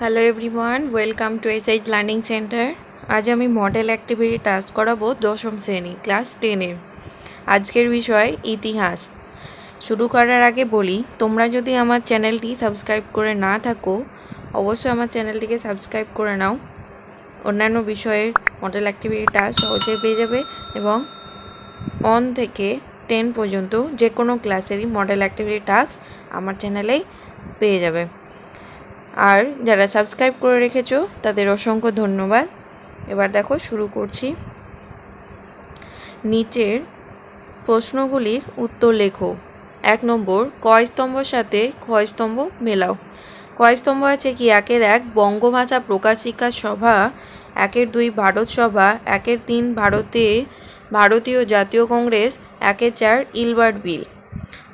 hello everyone welcome to H learning centre আজ আমি model activity task করাবো দশম শ্রেণী ক্লাস টেনে আজকের বিষয় ইতিহাস শুরু করার আগে বলি তোমরা যদি আমার চ্যানেলটি সাবস্ক্রাইব করে না থাকো অবশ্যই আমার চ্যানেলটিকে সাবস্ক্রাইব করে নাও অন্যান্য বিষয়ের মডেল অ্যাক্টিভিটি টাস্ক সহজে পেয়ে যাবে এবং অন থেকে টেন পর্যন্ত যে কোনো ক্লাসেরই মডেল অ্যাক্টিভিটি টাস্ক আমার চ্যানেলেই পেয়ে যাবে আর যারা সাবস্ক্রাইব করে রেখেছো তাদের অসংখ্য ধন্যবাদ এবার দেখো শুরু করছি নিচের প্রশ্নগুলির উত্তর লেখো এক নম্বর কয় স্তম্ভর সাথে কয় স্তম্ভ মেলাও কয় স্তম্ভ আছে কি একের এক বঙ্গভাষা প্রকাশিকা সভা একের দুই ভারত সভা একের তিন ভারতে ভারতীয় জাতীয় কংগ্রেস একের চার ইলবার্ট বিল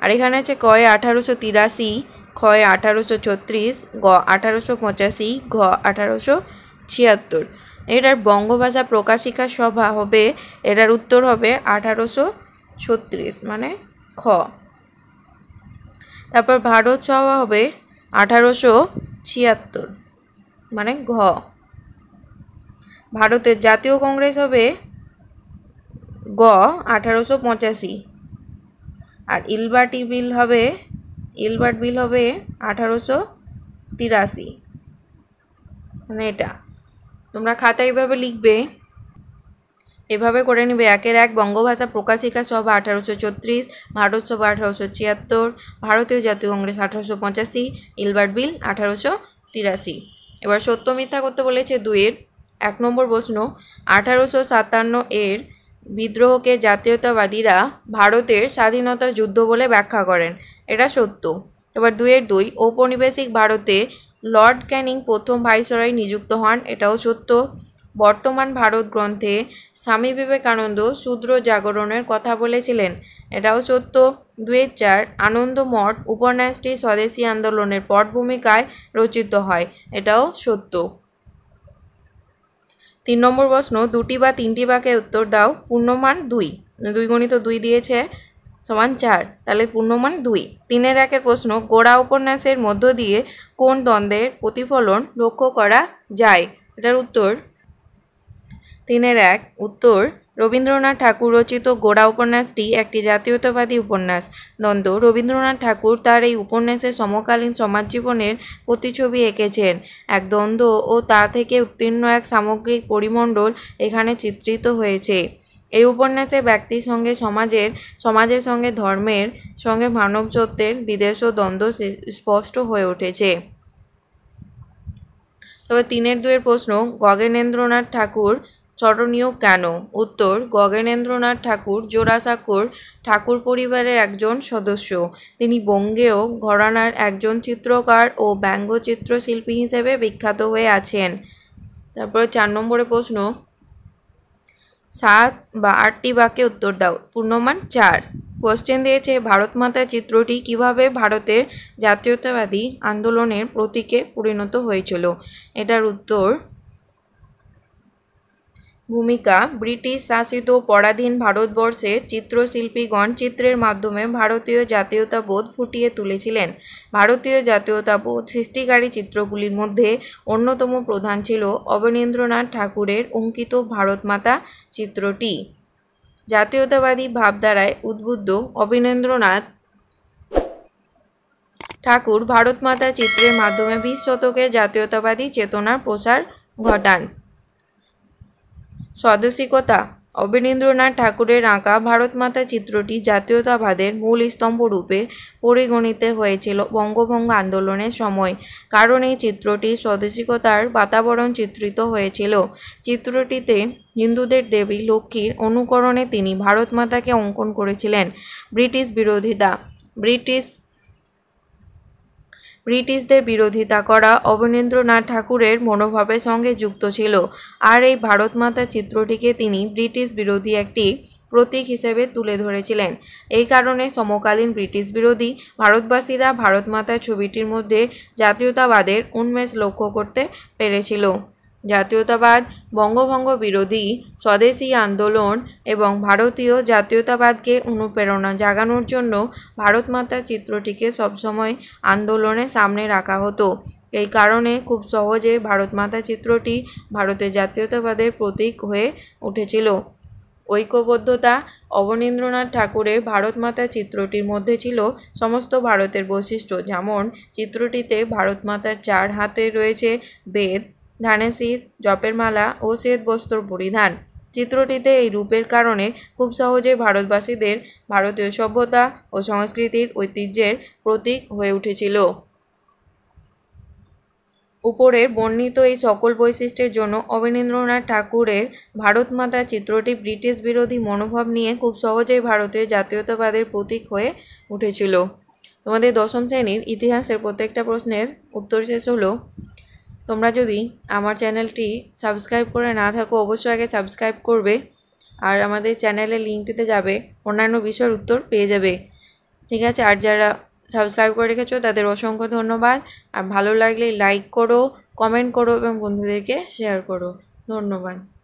আর এখানে আছে কয়ে আঠারোশো তিরাশি ক্ষয় আঠারোশো ছত্রিশ গ আঠারোশো পঁচাশি ঘ আঠারোশো ছিয়াত্তর এটার বঙ্গভাষা প্রকাশিকা সভা হবে এটার উত্তর হবে আঠারোশো ছত্রিশ মানে খ তারপর ভারত সভা হবে আঠারোশো ছিয়াত্তর মানে ঘ ভারতের জাতীয় কংগ্রেস হবে গ আঠারোশো পঁচাশি আর ইলবাটি বিল হবে ইলবার্ট বিল হবে আঠারোশো তিরাশি মানে এটা তোমরা খাতা এভাবে লিখবে এভাবে করে নিবে একের এক বঙ্গভাষা প্রকাশিকা সভা আঠারোশো ছত্রিশ ভারত সভা আঠারোশো ছিয়াত্তর ভারতীয় জাতীয় কংগ্রেস আঠারোশো পঁচাশি ইলবার্ট বিল আঠারোশো তিরাশি এবার সত্য মিথ্যা করতে বলেছে দুয়ের এক নম্বর প্রশ্ন আঠারোশো সাতান্ন এর বিদ্রোহকে জাতীয়তাবাদীরা ভারতের স্বাধীনতা যুদ্ধ বলে ব্যাখ্যা করেন এটা সত্য এবার দুয়ের দুই ঔপনিবেশিক ভারতে লর্ড ক্যানিং প্রথম ভাইসরাই নিযুক্ত হন এটাও সত্য বর্তমান ভারত গ্রন্থে স্বামী বিবেকানন্দ শূদ্র জাগরণের কথা বলেছিলেন এটাও সত্য দুয়ের চার আনন্দমঠ উপন্যাসটি স্বদেশী আন্দোলনের পট ভূমিকায় রচিত হয় এটাও সত্য তিন নম্বর প্রশ্ন দুটি বা তিনটি বাকে উত্তর দাও পূর্ণমান দুই দুই গণিত দুই দিয়েছে সমান চার তাহলে পূর্ণমান দুই তিনের একের প্রশ্ন গোড়া উপন্যাসের মধ্য দিয়ে কোন দ্বন্দ্বের প্রতিফলন লক্ষ্য করা যায় এটার উত্তর তিনের এক উত্তর রবীন্দ্রনাথ ঠাকুর রচিত গোড়া উপন্যাসটি একটি জাতীয়তাবাদী উপন্যাস দ্বন্দ্ব রবীন্দ্রনাথ ঠাকুর তার এই উপন্যাসে সমকালীন সমাজ জীবনের প্রতিছবি এঁকেছেন এক দ্বন্দ্ব ও তা থেকে উত্তীর্ণ এক সামগ্রিক পরিমণ্ডল এখানে চিত্রিত হয়েছে এই উপন্যাসে ব্যক্তির সঙ্গে সমাজের সমাজের সঙ্গে ধর্মের সঙ্গে মানবজত্বের বিদেশ ও দ্বন্দ্ব স্পষ্ট হয়ে উঠেছে তবে তিনের দুয়ের প্রশ্ন গগনেন্দ্রনাথ ঠাকুর স্মরণীয় কেন উত্তর গগনেন্দ্রনাথ ঠাকুর জোড়াসাঁকোর ঠাকুর পরিবারের একজন সদস্য তিনি বঙ্গেয় ঘরানার একজন চিত্রকার ও ব্যঙ্গচিত্র শিল্পী হিসেবে বিখ্যাত হয়ে আছেন তারপরে চার নম্বরে প্রশ্ন সাত বা আটটি বাক্যে উত্তর দাও পূর্ণমান চার কোশ্চেন দিয়েছে ভারত মাতা চিত্রটি কিভাবে ভারতের জাতীয়তাবাদী আন্দোলনের প্রতীকে পরিণত হয়েছিল এটার উত্তর ভূমিকা ব্রিটিশ শাসিত পরাধীন ভারতবর্ষে চিত্রশিল্পীগণ চিত্রের মাধ্যমে ভারতীয় জাতীয়তাবোধ ফুটিয়ে তুলেছিলেন ভারতীয় জাতীয়তাবোধ সৃষ্টিকারী চিত্রগুলির মধ্যে অন্যতম প্রধান ছিল অবনীন্দ্রনাথ ঠাকুরের অঙ্কিত ভারতমাতা চিত্রটি জাতীয়তাবাদী ভাবধারায় উদ্বুদ্ধ অবনীন্দ্রনাথ ঠাকুর ভারতমাতা চিত্রের মাধ্যমে বিশ শতকের জাতীয়তাবাদী চেতনার প্রসার ঘটান স্বদেশিকতা অবনীন্দ্রনাথ ঠাকুরের আঁকা ভারতমাতা চিত্রটি জাতীয়তাবাদের মূল স্তম্ভ রূপে পরিগণিত হয়েছিল বঙ্গভঙ্গ আন্দোলনের সময় কারণ এই চিত্রটি স্বদেশিকতার বাতাবরণ চিত্রিত হয়েছিল চিত্রটিতে হিন্দুদের দেবী লক্ষ্মীর অনুকরণে তিনি ভারতমাতাকে অঙ্কন করেছিলেন ব্রিটিশ বিরোধিতা ব্রিটিশ ব্রিটিশদের বিরোধিতা করা অবনীন্দ্রনাথ ঠাকুরের মনোভাবের সঙ্গে যুক্ত ছিল আর এই ভারত মাতা চিত্রটিকে তিনি ব্রিটিশ বিরোধী একটি প্রতীক হিসেবে তুলে ধরেছিলেন এই কারণে সমকালীন ব্রিটিশ বিরোধী ভারতবাসীরা ভারতমাতার ছবিটির মধ্যে জাতীয়তাবাদের উন্মেষ লক্ষ্য করতে পেরেছিল জাতীয়তাবাদ বঙ্গভঙ্গ বিরোধী স্বদেশি আন্দোলন এবং ভারতীয় জাতীয়তাবাদকে অনুপ্রেরণা জাগানোর জন্য ভারতমাতা চিত্রটিকে সবসময় আন্দোলনের সামনে রাখা হতো এই কারণে খুব সহজে ভারতমাতা চিত্রটি ভারতের জাতীয়তাবাদের প্রতীক হয়ে উঠেছিল ঐক্যবদ্ধতা অবনীন্দ্রনাথ ঠাকুরের ভারতমাতা চিত্রটির মধ্যে ছিল সমস্ত ভারতের বৈশিষ্ট্য যেমন চিত্রটিতে ভারতমাতার চার হাতে রয়েছে বেদ ধানের শীত জপের মালা ও শ্বেত বস্ত্র পরিধান চিত্রটিতে এই রূপের কারণে খুব সহজেই ভারতবাসীদের ভারতীয় সভ্যতা ও সংস্কৃতির ঐতিহ্যের প্রতীক হয়ে উঠেছিল উপরের বর্ণিত এই সকল বৈশিষ্ট্যের জন্য অবনীন্দ্রনাথ ঠাকুরের ভারত মাতা চিত্রটি ব্রিটিশ বিরোধী মনোভাব নিয়ে খুব সহজেই ভারতীয় জাতীয়তাবাদের প্রতীক হয়ে উঠেছিল তোমাদের দশম শ্রেণীর ইতিহাসের প্রত্যেকটা প্রশ্নের উত্তর শেষ হলো তোমরা যদি আমার চ্যানেলটি সাবস্ক্রাইব করে না থাকো অবশ্যই আগে সাবস্ক্রাইব করবে আর আমাদের চ্যানেলের লিঙ্কটিতে যাবে অন্যান্য বিষয়ের উত্তর পেয়ে যাবে ঠিক আছে আর যারা সাবস্ক্রাইব করে রেখেছো তাদের অসংখ্য ধন্যবাদ আর ভালো লাগলে লাইক করো কমেন্ট করো এবং বন্ধুদেরকে শেয়ার করো ধন্যবাদ